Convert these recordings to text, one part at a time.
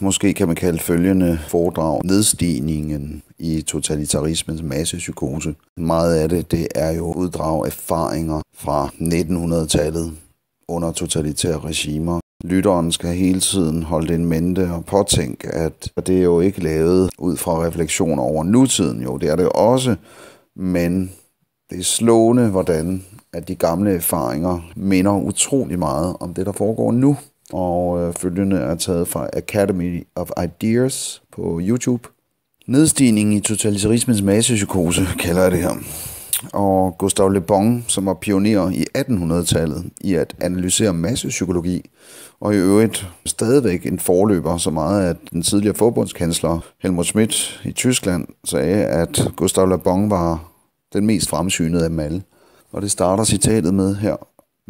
Måske kan man kalde følgende foredrag nedstigningen i totalitarismens massepsykose. Meget af det, det er jo uddrag erfaringer fra 1900-tallet under totalitære regimer. Lytteren skal hele tiden holde det en mente og påtænke, at det er jo ikke lavet ud fra refleksioner over nutiden. Jo, det er det også, men det er slående, hvordan at de gamle erfaringer minder utrolig meget om det, der foregår nu og øh, følgende er taget fra Academy of Ideas på YouTube. Nedstigningen i totalitarismens massepsykose kalder jeg det her. Og Gustave Le Bon, som var pioner i 1800-tallet i at analysere massepsykologi, og i øvrigt stadigvæk en forløber så meget, at den tidligere forbundskansler Helmut Schmidt i Tyskland sagde, at Gustave Le Bon var den mest fremsynede af dem alle. Og det starter citatet med her.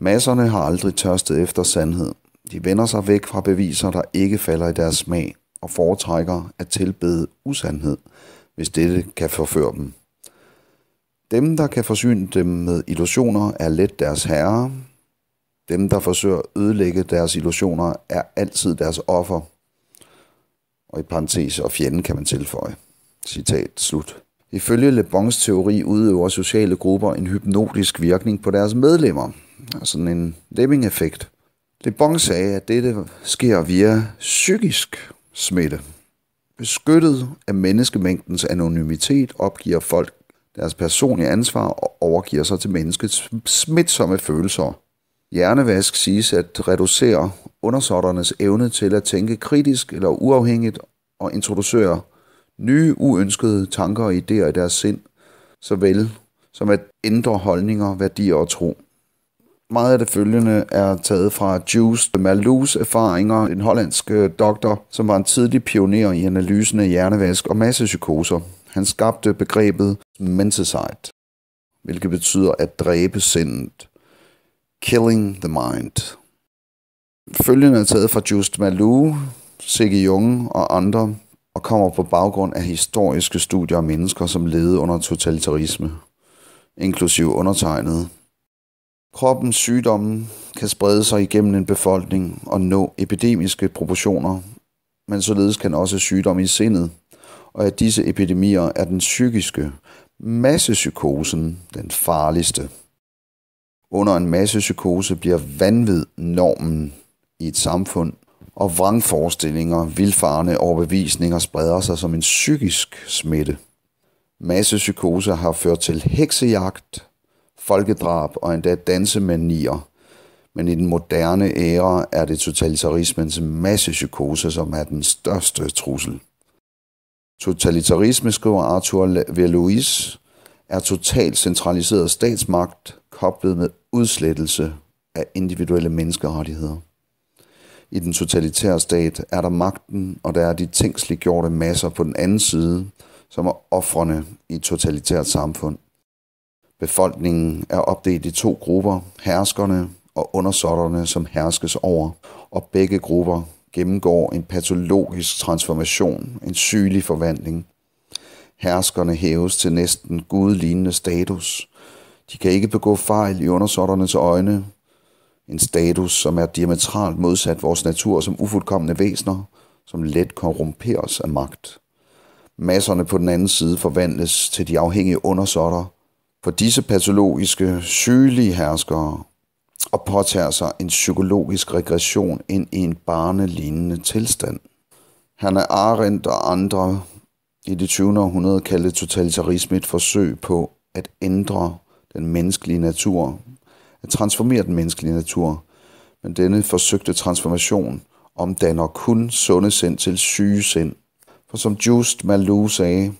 Masserne har aldrig tørstet efter sandhed. De vender sig væk fra beviser, der ikke falder i deres smag, og foretrækker at tilbede usandhed, hvis dette kan forføre dem. Dem, der kan forsyne dem med illusioner, er let deres herre. Dem, der forsøger at ødelægge deres illusioner, er altid deres offer. Og i parentes og fjenden kan man tilføje. Citat slut. Ifølge Le Bons teori udøver sociale grupper en hypnotisk virkning på deres medlemmer, altså en lemming-effekt. Le Bon sagde, at dette sker via psykisk smitte. Beskyttet af menneskemængdens anonymitet opgiver folk deres personlige ansvar og overgiver sig til menneskets smitsomme følelser. Hjernevask siges at reducere undersåtternes evne til at tænke kritisk eller uafhængigt og introducere nye uønskede tanker og idéer i deres sind, såvel som at ændre holdninger, værdier og tro. Meget af det følgende er taget fra Juice Malus erfaringer, en hollandsk øh, doktor, som var en tidlig pioner i analysen af hjernevask og massepsykoser. Han skabte begrebet mentesite, hvilket betyder at dræbe sindet. Killing the mind. Følgende er taget fra Just Malou, Sigge Jung og andre, og kommer på baggrund af historiske studier af mennesker, som levede under totalitarisme, inklusiv undertegnet Kroppens sygdomme kan sprede sig igennem en befolkning og nå epidemiske proportioner, men således kan også sygdomme i sindet, og at disse epidemier er den psykiske, massepsykosen den farligste. Under en massepsykose bliver vanvid normen i et samfund, og vrangforestillinger, vilfarne overbevisninger spreder sig som en psykisk smitte. Massepsykose har ført til heksejagt, folkedrab og endda dansemanier. Men i den moderne æra er det totalitarismens massepsykose, som er den største trussel. Totalitarisme, skriver Arthur Verlois, er totalt centraliseret statsmagt koblet med udslettelse af individuelle menneskerettigheder. I den totalitære stat er der magten, og der er de tænksliggjorte masser på den anden side, som er offrene i et totalitært samfund. Befolkningen er opdelt i to grupper, herskerne og undersåtterne, som herskes over, og begge grupper gennemgår en patologisk transformation, en sygelig forvandling. Herskerne hæves til næsten gudlignende status. De kan ikke begå fejl i undersåtternes øjne. En status, som er diametralt modsat vores natur som ufuldkommende væsener, som let korrumperes af magt. Masserne på den anden side forvandles til de afhængige undersåtter, for disse patologiske, sygelige herskere og påtager sig en psykologisk regression ind i en barnelignende tilstand. Han er Arendt og andre i det 20. århundrede kaldte totalitarisme et forsøg på at ændre den menneskelige natur, at transformere den menneskelige natur, men denne forsøgte transformation omdanner kun sunde sind til syge sind. For som Just Malou sagde,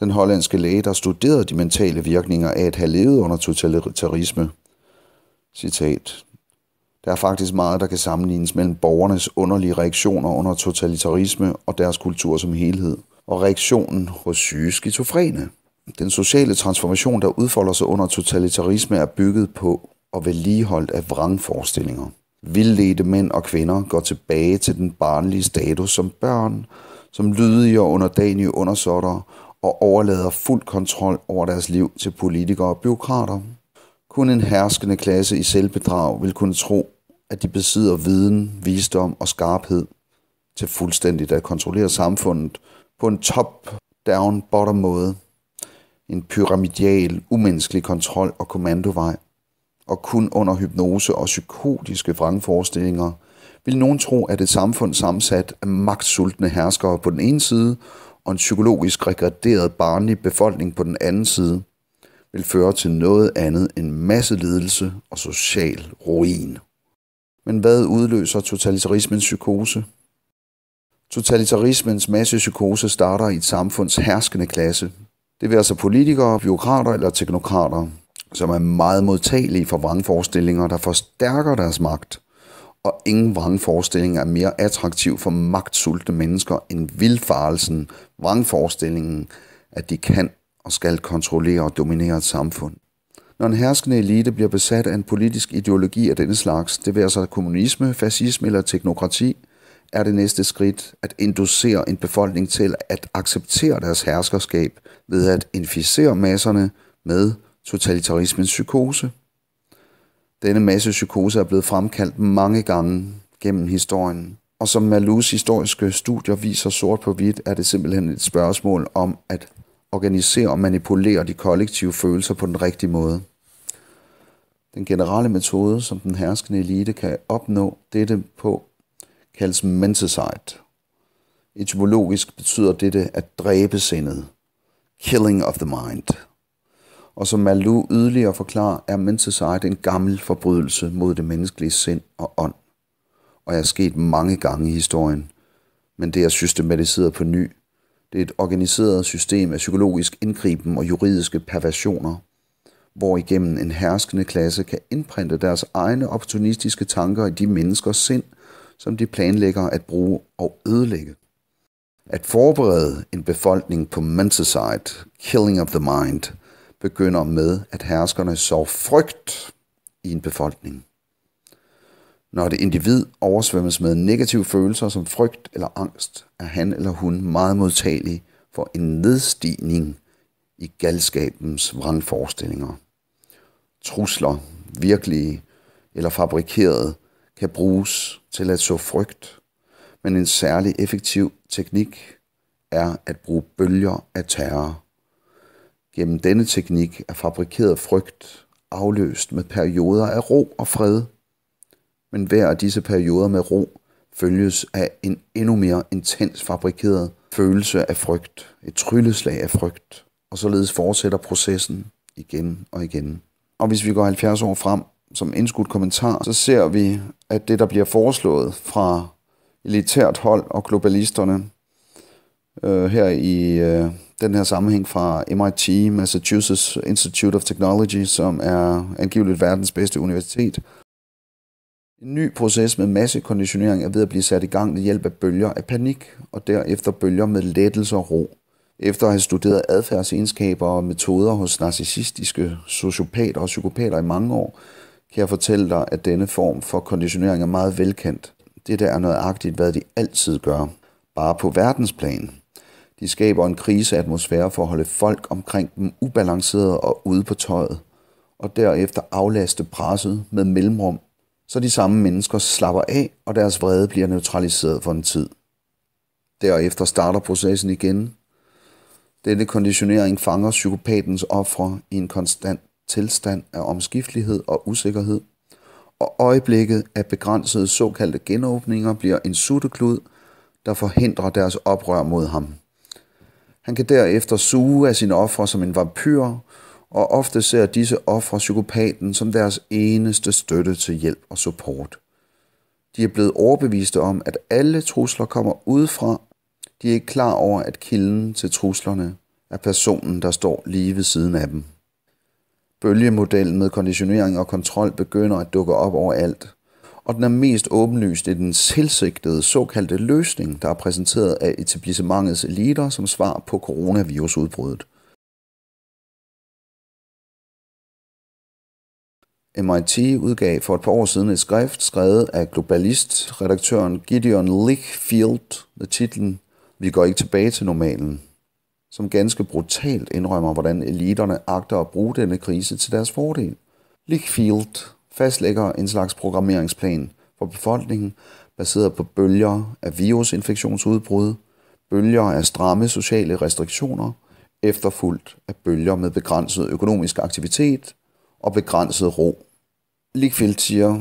den hollandske læge, der studerede de mentale virkninger af at have levet under totalitarisme. Citat. Der er faktisk meget, der kan sammenlignes mellem borgernes underlige reaktioner under totalitarisme og deres kultur som helhed, og reaktionen hos syge skizofrene. Den sociale transformation, der udfolder sig under totalitarisme, er bygget på og vedligeholdt af vrangforestillinger. Vildledte mænd og kvinder går tilbage til den barnlige status som børn, som lydige og underdanige undersåtter og overlader fuld kontrol over deres liv til politikere og byråkrater. Kun en herskende klasse i selvbedrag vil kunne tro, at de besidder viden, visdom og skarphed til fuldstændigt at kontrollere samfundet på en top-down-bottom måde. En pyramidial, umenneskelig kontrol og kommandovej. Og kun under hypnose og psykotiske vrangforestillinger vil nogen tro, at et samfund sammensat af magtsultne herskere på den ene side – og en psykologisk regarderet barnlig befolkning på den anden side, vil føre til noget andet end masse lidelse og social ruin. Men hvad udløser totalitarismens psykose? Totalitarismens massepsykose starter i et samfunds herskende klasse. Det vil altså politikere, byråkrater eller teknokrater, som er meget modtagelige for vrangforestillinger, der forstærker deres magt – og ingen vrangforestilling er mere attraktiv for magtsultne mennesker end vildfarelsen, vrangforestillingen, at de kan og skal kontrollere og dominere et samfund. Når en herskende elite bliver besat af en politisk ideologi af denne slags, det vil altså kommunisme, fascisme eller teknokrati, er det næste skridt at inducere en befolkning til at acceptere deres herskerskab ved at inficere masserne med totalitarismens psykose. Denne psykose er blevet fremkaldt mange gange gennem historien, og som Malus historiske studier viser sort på hvidt, er det simpelthen et spørgsmål om at organisere og manipulere de kollektive følelser på den rigtige måde. Den generelle metode, som den herskende elite kan opnå dette på, kaldes mentesite. Etymologisk betyder dette at dræbe sindet. Killing of the mind og som Malou yderligere forklarer, er menticide en gammel forbrydelse mod det menneskelige sind og ånd. Og jeg er sket mange gange i historien, men det er systematiseret på ny. Det er et organiseret system af psykologisk indgriben og juridiske perversioner, hvor igennem en herskende klasse kan indprinte deres egne opportunistiske tanker i de menneskers sind, som de planlægger at bruge og ødelægge. At forberede en befolkning på menticide, killing of the mind – begynder med, at herskerne så frygt i en befolkning. Når det individ oversvømmes med negative følelser som frygt eller angst, er han eller hun meget modtagelig for en nedstigning i galskabens vrangforestillinger. Trusler, virkelige eller fabrikerede, kan bruges til at så frygt, men en særlig effektiv teknik er at bruge bølger af terror Gennem denne teknik er fabrikeret frygt afløst med perioder af ro og fred. Men hver af disse perioder med ro følges af en endnu mere intens fabrikeret følelse af frygt, et trylleslag af frygt, og således fortsætter processen igen og igen. Og hvis vi går 70 år frem som indskudt kommentar, så ser vi, at det, der bliver foreslået fra elitært hold og globalisterne, øh, her i øh, den her sammenhæng fra MIT, Massachusetts Institute of Technology, som er angiveligt verdens bedste universitet. En ny proces med massekonditionering er ved at blive sat i gang ved hjælp af bølger af panik, og derefter bølger med lettelse og ro. Efter at have studeret adfærdsegenskaber og metoder hos narcissistiske sociopater og psykopater i mange år, kan jeg fortælle dig, at denne form for konditionering er meget velkendt. Det der er noget agtigt, hvad de altid gør, bare på verdensplan. De skaber en kriseatmosfære for at holde folk omkring dem ubalancerede og ude på tøjet, og derefter aflaste presset med mellemrum, så de samme mennesker slapper af, og deres vrede bliver neutraliseret for en tid. Derefter starter processen igen. Denne konditionering fanger psykopatens ofre i en konstant tilstand af omskiftelighed og usikkerhed, og øjeblikket af begrænsede såkaldte genåbninger bliver en sutteklud, der forhindrer deres oprør mod ham. Han kan derefter suge af sine ofre som en vampyr, og ofte ser disse ofre psykopaten som deres eneste støtte til hjælp og support. De er blevet overbeviste om, at alle trusler kommer udefra. De er ikke klar over, at kilden til truslerne er personen, der står lige ved siden af dem. Bølgemodellen med konditionering og kontrol begynder at dukke op overalt og den er mest åbenlyst i den tilsigtede såkaldte løsning, der er præsenteret af etablissementets eliter som svar på coronavirusudbruddet. MIT udgav for et par år siden et skrift skrevet af globalist-redaktøren Gideon Lickfield med titlen Vi går ikke tilbage til normalen, som ganske brutalt indrømmer, hvordan eliterne agter at bruge denne krise til deres fordel. Lickfield fastlægger en slags programmeringsplan for befolkningen, baseret på bølger af virusinfektionsudbrud, bølger af stramme sociale restriktioner, efterfulgt af bølger med begrænset økonomisk aktivitet og begrænset ro. Ligfield siger,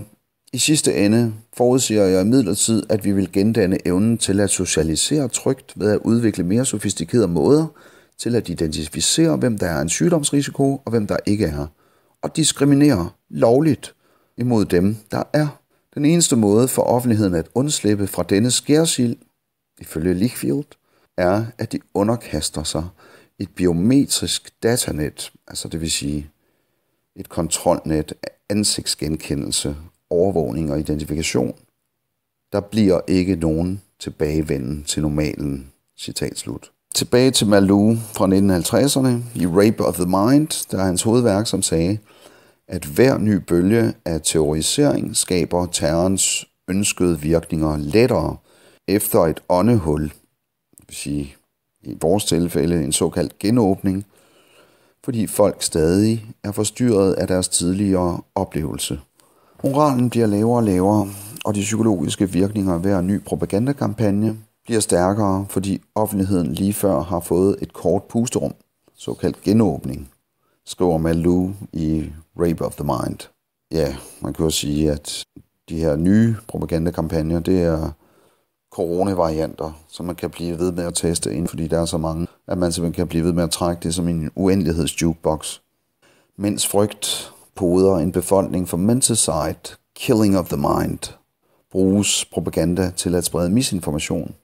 i sidste ende forudsiger jeg imidlertid, at vi vil gendanne evnen til at socialisere trygt ved at udvikle mere sofistikerede måder til at identificere, hvem der er en sygdomsrisiko og hvem der ikke er, og diskriminere lovligt imod dem, der er den eneste måde for offentligheden at undslippe fra denne skærsild, ifølge Lichfield, er, at de underkaster sig et biometrisk datanet, altså det vil sige et kontrolnet af ansigtsgenkendelse, overvågning og identifikation. Der bliver ikke nogen tilbagevenden til normalen. Citat slut. Tilbage til Malou fra 1950'erne i Rape of the Mind, der er hans hovedværk, som sagde, at hver ny bølge af terrorisering skaber terrorens ønskede virkninger lettere efter et åndehul, det vil sige i vores tilfælde en såkaldt genåbning, fordi folk stadig er forstyrret af deres tidligere oplevelse. Moralen bliver lavere og lavere, og de psykologiske virkninger af hver ny propagandakampagne bliver stærkere, fordi offentligheden lige før har fået et kort pusterum, såkaldt genåbning, skriver Malou i rape of the mind. Ja, man kan jo sige, at de her nye propagandakampagner, det er coronavarianter, som man kan blive ved med at teste ind, fordi der er så mange, at man simpelthen kan blive ved med at trække det som en uendeligheds jukebox. Mens frygt poder en befolkning for menticide, killing of the mind, bruges propaganda til at sprede misinformation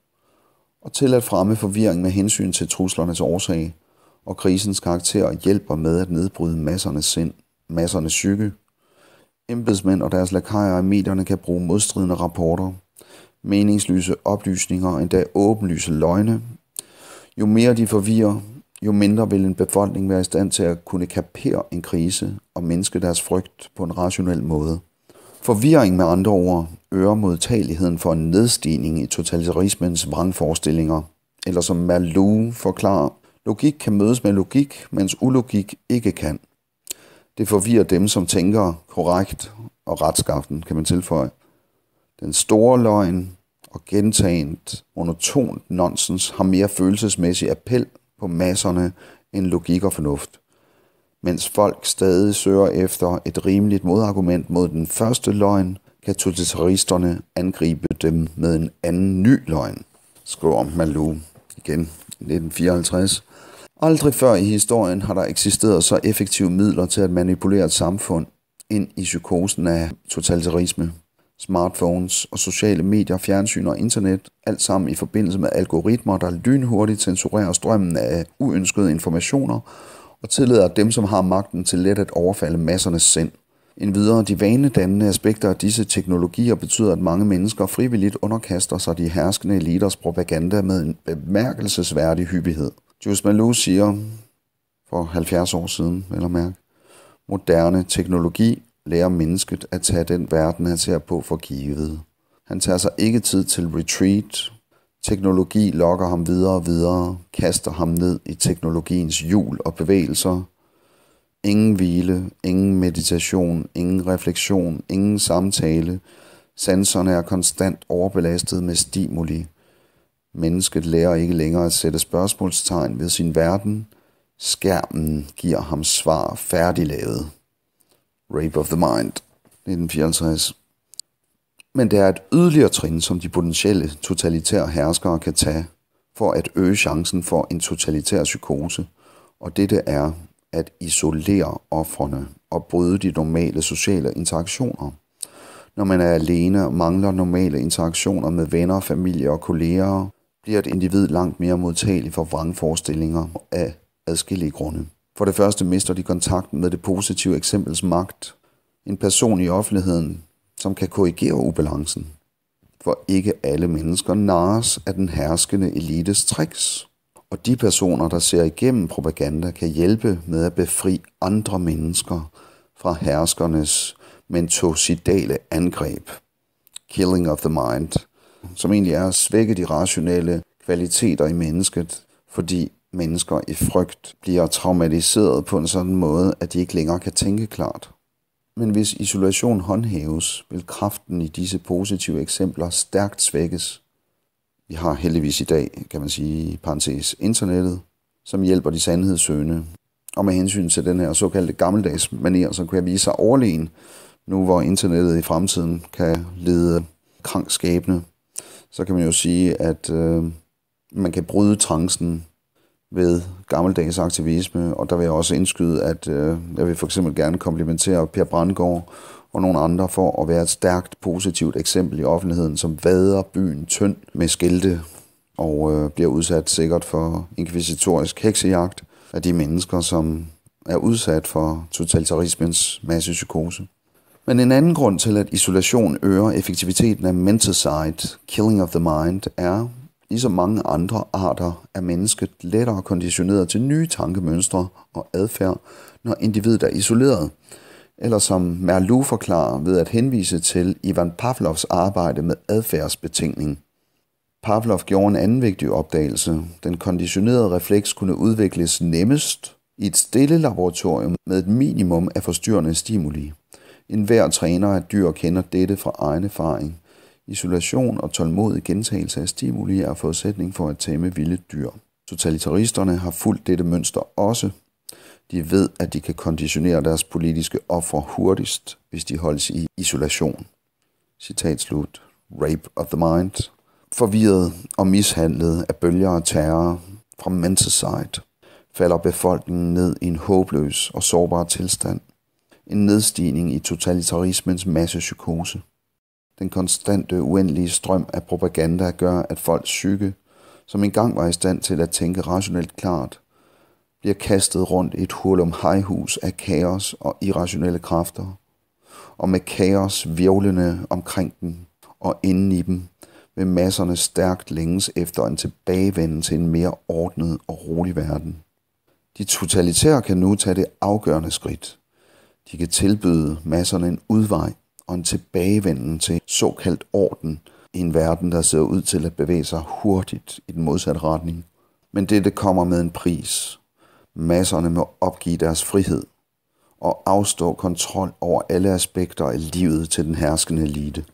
og til at fremme forvirring med hensyn til truslernes årsag, og krisens karakter hjælper med at nedbryde massernes sind massernes psyke. Embedsmænd og deres lakajer i medierne kan bruge modstridende rapporter, meningsløse oplysninger og endda åbenlyse løgne. Jo mere de forvirrer, jo mindre vil en befolkning være i stand til at kunne kapere en krise og mindske deres frygt på en rationel måde. Forvirring med andre ord øger modtageligheden for en nedstigning i totalitarismens vrangforestillinger, eller som Malou forklarer, logik kan mødes med logik, mens ulogik ikke kan. Det forvirrer dem, som tænker korrekt og retskaften, kan man tilføje. Den store løgn og gentagent, monotont nonsens har mere følelsesmæssig appel på masserne end logik og fornuft. Mens folk stadig søger efter et rimeligt modargument mod den første løgn, kan totalitaristerne angribe dem med en anden ny løgn, skriver Malou igen 1954. Aldrig før i historien har der eksisteret så effektive midler til at manipulere et samfund ind i psykosen af totalitarisme. Smartphones og sociale medier, fjernsyn og internet, alt sammen i forbindelse med algoritmer, der lynhurtigt censurerer strømmen af uønskede informationer og tillader dem, som har magten til let at overfalde massernes sind. En videre de vanedannende aspekter af disse teknologier betyder, at mange mennesker frivilligt underkaster sig de herskende eliters propaganda med en bemærkelsesværdig hyppighed. Jules Malou siger for 70 år siden, eller mærke, moderne teknologi lærer mennesket at tage den verden, han ser på for givet. Han tager sig ikke tid til retreat. Teknologi lokker ham videre og videre, kaster ham ned i teknologiens hjul og bevægelser. Ingen hvile, ingen meditation, ingen refleksion, ingen samtale. Sanserne er konstant overbelastet med stimuli. Mennesket lærer ikke længere at sætte spørgsmålstegn ved sin verden. Skærmen giver ham svar færdiglavet. Rape of the Mind, 1954. Men der er et yderligere trin, som de potentielle totalitære herskere kan tage for at øge chancen for en totalitær psykose, og dette er at isolere offrene og bryde de normale sociale interaktioner. Når man er alene og mangler normale interaktioner med venner, familie og kolleger, bliver et individ langt mere modtagelig for vrangforestillinger af adskillige grunde. For det første mister de kontakten med det positive eksempels magt, en person i offentligheden, som kan korrigere ubalancen. For ikke alle mennesker nares af den herskende elites tricks. Og de personer, der ser igennem propaganda, kan hjælpe med at befri andre mennesker fra herskernes mentosidale angreb. Killing of the mind – som egentlig er at svække de rationelle kvaliteter i mennesket, fordi mennesker i frygt bliver traumatiseret på en sådan måde, at de ikke længere kan tænke klart. Men hvis isolation håndhæves, vil kraften i disse positive eksempler stærkt svækkes. Vi har heldigvis i dag, kan man sige, parentes internettet, som hjælper de sandhedssøgende. Og med hensyn til den her såkaldte gammeldags manier, så kan jeg vise sig overlegen, nu hvor internettet i fremtiden kan lede krankskabende så kan man jo sige, at øh, man kan bryde trancen ved gammeldags aktivisme, og der vil jeg også indskyde, at øh, jeg vil for eksempel gerne komplimentere Per Brandgaard og nogle andre for at være et stærkt positivt eksempel i offentligheden, som vader byen tynd med skilte og øh, bliver udsat sikkert for inkvisitorisk heksejagt af de mennesker, som er udsat for totalitarismens massepsykose. Men en anden grund til, at isolation øger effektiviteten af menticide, killing of the mind, er, ligesom mange andre arter, er mennesket lettere konditioneret til nye tankemønstre og adfærd, når individet er isoleret. Eller som Merleau forklarer ved at henvise til Ivan Pavlovs arbejde med adfærdsbetingning. Pavlov gjorde en anden vigtig opdagelse. Den konditionerede refleks kunne udvikles nemmest i et stille laboratorium med et minimum af forstyrrende stimuli. En hver træner af dyr kender dette fra egen erfaring. Isolation og tålmodig gentagelse af stimuli er forudsætning for at tæmme vilde dyr. Totalitaristerne har fulgt dette mønster også. De ved, at de kan konditionere deres politiske ofre hurtigst, hvis de holdes i isolation. Citat slut. Rape of the mind. Forvirret og mishandlet af bølger og terror fra menticide falder befolkningen ned i en håbløs og sårbar tilstand – en nedstigning i totalitarismens massepsykose. Den konstante, uendelige strøm af propaganda gør, at folks psyke, som engang var i stand til at tænke rationelt klart, bliver kastet rundt i et hul om hejhus af kaos og irrationelle kræfter, og med kaos virvlende omkring dem og inden i dem, vil masserne stærkt længes efter en tilbagevenden til en mere ordnet og rolig verden. De totalitære kan nu tage det afgørende skridt – de kan tilbyde masserne en udvej og en tilbagevenden til såkaldt orden i en verden, der ser ud til at bevæge sig hurtigt i den modsatte retning. Men dette kommer med en pris. Masserne må opgive deres frihed og afstå kontrol over alle aspekter af livet til den herskende elite.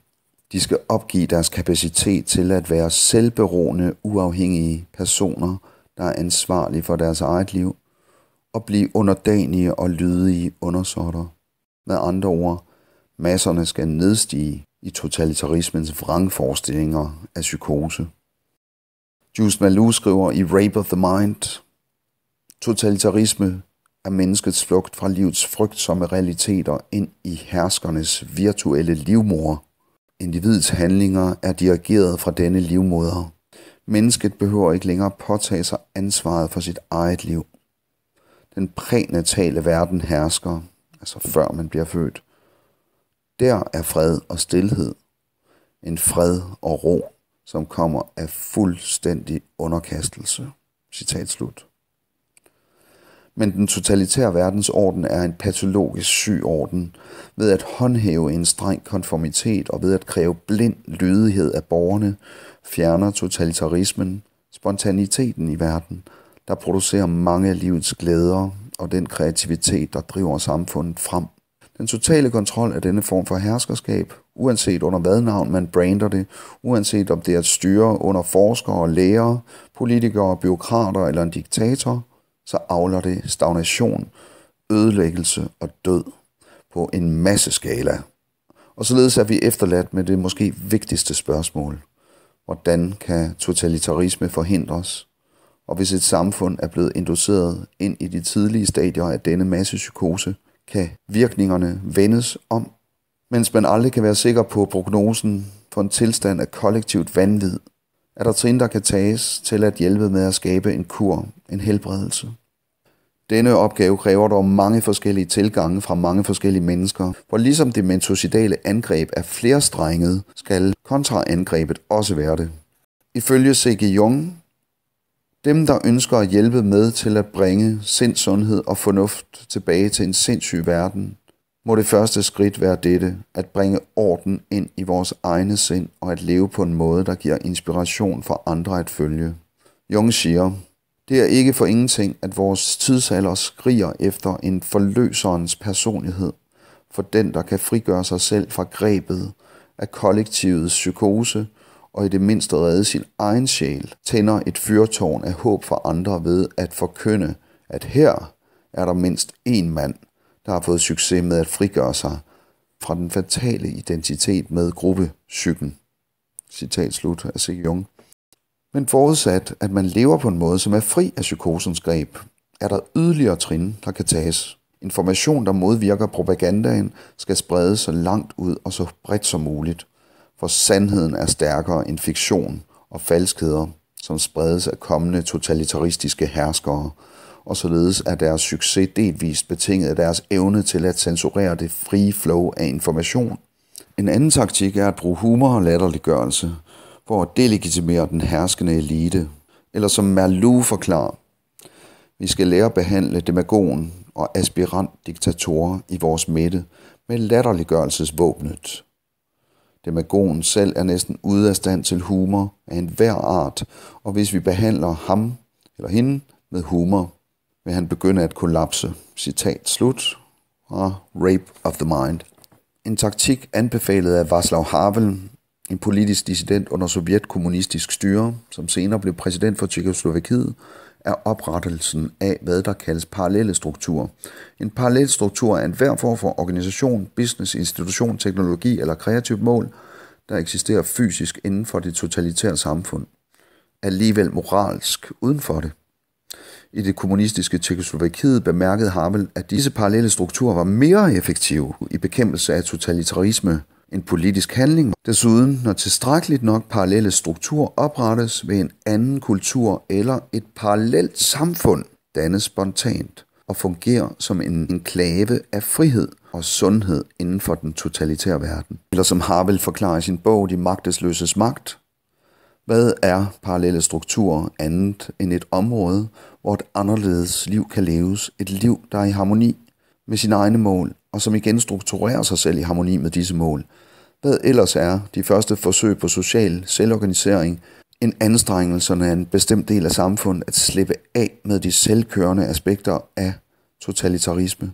De skal opgive deres kapacitet til at være selvberoende, uafhængige personer, der er ansvarlige for deres eget liv og blive underdanige og lydige undersåtter. Med andre ord, masserne skal nedstige i totalitarismens vrangforestillinger af psykose. Just Malou skriver i Rape of the Mind, Totalitarisme er menneskets flugt fra livets frygtsomme realiteter ind i herskernes virtuelle livmor. Individets handlinger er dirigeret fra denne livmoder. Mennesket behøver ikke længere påtage sig ansvaret for sit eget liv den prænatale verden hersker, altså før man bliver født. Der er fred og stillhed. En fred og ro, som kommer af fuldstændig underkastelse. Citat slut. Men den totalitære verdensorden er en patologisk syg orden ved at håndhæve en streng konformitet og ved at kræve blind lydighed af borgerne, fjerner totalitarismen, spontaniteten i verden – der producerer mange af livets glæder og den kreativitet, der driver samfundet frem. Den totale kontrol af denne form for herskerskab, uanset under hvad navn man brander det, uanset om det er at styre under forskere og læger, politikere, byråkrater eller en diktator, så avler det stagnation, ødelæggelse og død på en masse skala. Og således er vi efterladt med det måske vigtigste spørgsmål. Hvordan kan totalitarisme forhindres? Og hvis et samfund er blevet induceret ind i de tidlige stadier af denne massepsykose, kan virkningerne vendes om, mens man aldrig kan være sikker på prognosen for en tilstand af kollektivt vanvid, er der trin, der kan tages til at hjælpe med at skabe en kur, en helbredelse. Denne opgave kræver dog mange forskellige tilgange fra mange forskellige mennesker, for ligesom det mentosidale angreb er flerstrenget, skal kontraangrebet også være det. Ifølge C.G. Jung dem, der ønsker at hjælpe med til at bringe sindssundhed og fornuft tilbage til en sindssyg verden, må det første skridt være dette, at bringe orden ind i vores egne sind og at leve på en måde, der giver inspiration for andre at følge. Jung siger, det er ikke for ingenting, at vores tidsalder skriger efter en forløserens personlighed, for den, der kan frigøre sig selv fra grebet af kollektivets psykose – og i det mindste redde sin egen sjæl, tænder et fyrtårn af håb for andre ved at forkynde, at her er der mindst én mand, der har fået succes med at frigøre sig fra den fatale identitet med gruppepsyken. Citat slut af C. Jung. Men forudsat, at man lever på en måde, som er fri af psykosens greb, er der yderligere trin, der kan tages. Information, der modvirker propagandaen, skal spredes så langt ud og så bredt som muligt – for sandheden er stærkere end fiktion og falskheder, som spredes af kommende totalitaristiske herskere, og således er deres succes delvist betinget af deres evne til at censurere det frie flow af information. En anden taktik er at bruge humor og latterliggørelse for at delegitimere den herskende elite, eller som Merlu forklarer, vi skal lære at behandle demagogen og aspirantdiktatorer i vores midte med latterliggørelsesvåbnet Demagogen selv er næsten ude af stand til humor af enhver art, og hvis vi behandler ham eller hende med humor, vil han begynde at kollapse. Citat slut fra Rape of the Mind. En taktik anbefalet af Václav Havel, en politisk dissident under sovjetkommunistisk styre, som senere blev præsident for Tjekoslovakiet, er oprettelsen af, hvad der kaldes parallelle strukturer. En parallel struktur er enhver form for organisation, business, institution, teknologi eller kreativt mål, der eksisterer fysisk inden for det totalitære samfund. Alligevel moralsk uden for det. I det kommunistiske Tjekkoslovakiet bemærkede Havel, at disse parallelle strukturer var mere effektive i bekæmpelse af totalitarisme en politisk handling. Desuden, når tilstrækkeligt nok parallelle strukturer oprettes, ved en anden kultur eller et parallelt samfund dannes spontant og fungerer som en enklave af frihed og sundhed inden for den totalitære verden. Eller som Havel forklarer i sin bog De magtesløses magt, hvad er parallelle strukturer andet end et område, hvor et anderledes liv kan leves, et liv, der er i harmoni med sine egne mål, og som igen strukturerer sig selv i harmoni med disse mål, hvad ellers er de første forsøg på social selvorganisering en anstrengelse af en bestemt del af samfundet at slippe af med de selvkørende aspekter af totalitarisme,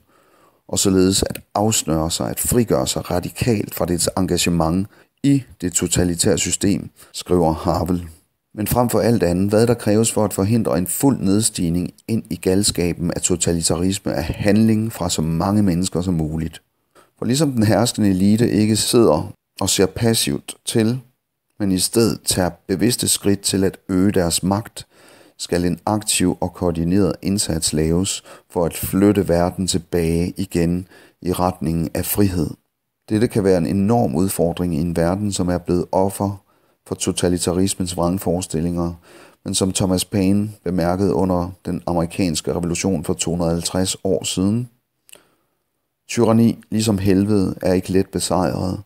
og således at afsnøre sig, at frigøre sig radikalt fra dets engagement i det totalitære system, skriver Havel. Men frem for alt andet, hvad der kræves for at forhindre en fuld nedstigning ind i galskaben af totalitarisme, er handling fra så mange mennesker som muligt. For ligesom den herskende elite ikke sidder og ser passivt til, men i stedet tager bevidste skridt til at øge deres magt, skal en aktiv og koordineret indsats laves for at flytte verden tilbage igen i retningen af frihed. Dette kan være en enorm udfordring i en verden, som er blevet offer for totalitarismens vrangforestillinger, men som Thomas Paine bemærkede under den amerikanske revolution for 250 år siden – Tyranni, ligesom helvede, er ikke let besejret.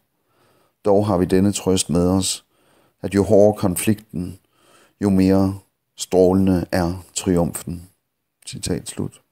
Dog har vi denne trøst med os, at jo hårdere konflikten, jo mere strålende er triumfen. Citat slut.